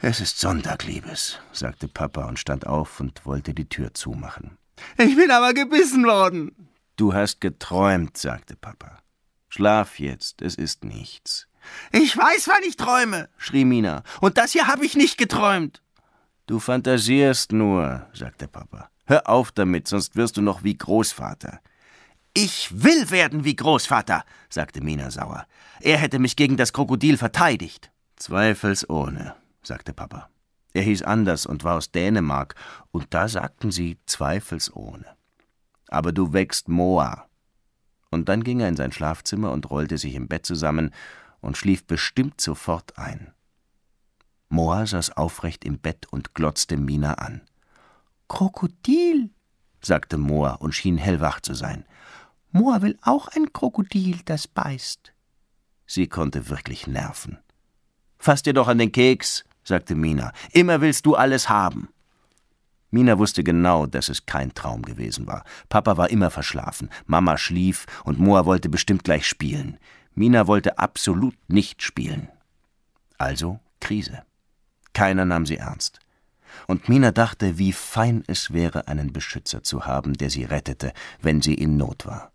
Es ist Sonntag, Liebes, sagte Papa und stand auf und wollte die Tür zumachen. Ich bin aber gebissen worden. Du hast geträumt, sagte Papa. Schlaf jetzt, es ist nichts. Ich weiß, wann ich träume, schrie Mina, und das hier habe ich nicht geträumt. Du fantasierst nur, sagte Papa. Hör auf damit, sonst wirst du noch wie Großvater. Ich will werden wie Großvater, sagte Mina sauer. Er hätte mich gegen das Krokodil verteidigt. Zweifelsohne, sagte Papa. Er hieß anders und war aus Dänemark, und da sagten sie zweifelsohne. Aber du wächst Moa. Und dann ging er in sein Schlafzimmer und rollte sich im Bett zusammen und schlief bestimmt sofort ein. Moa saß aufrecht im Bett und glotzte Mina an. Krokodil, sagte Moa und schien hellwach zu sein. Moa will auch ein Krokodil, das beißt. Sie konnte wirklich nerven. Fass dir doch an den Keks, sagte Mina. Immer willst du alles haben. Mina wusste genau, dass es kein Traum gewesen war. Papa war immer verschlafen, Mama schlief und Moa wollte bestimmt gleich spielen. Mina wollte absolut nicht spielen. Also Krise. Keiner nahm sie ernst. Und Mina dachte, wie fein es wäre, einen Beschützer zu haben, der sie rettete, wenn sie in Not war.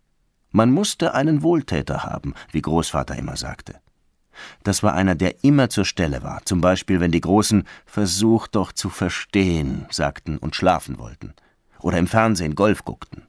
Man musste einen Wohltäter haben, wie Großvater immer sagte. Das war einer, der immer zur Stelle war, zum Beispiel wenn die Großen Versuch doch zu verstehen sagten und schlafen wollten, oder im Fernsehen Golf guckten.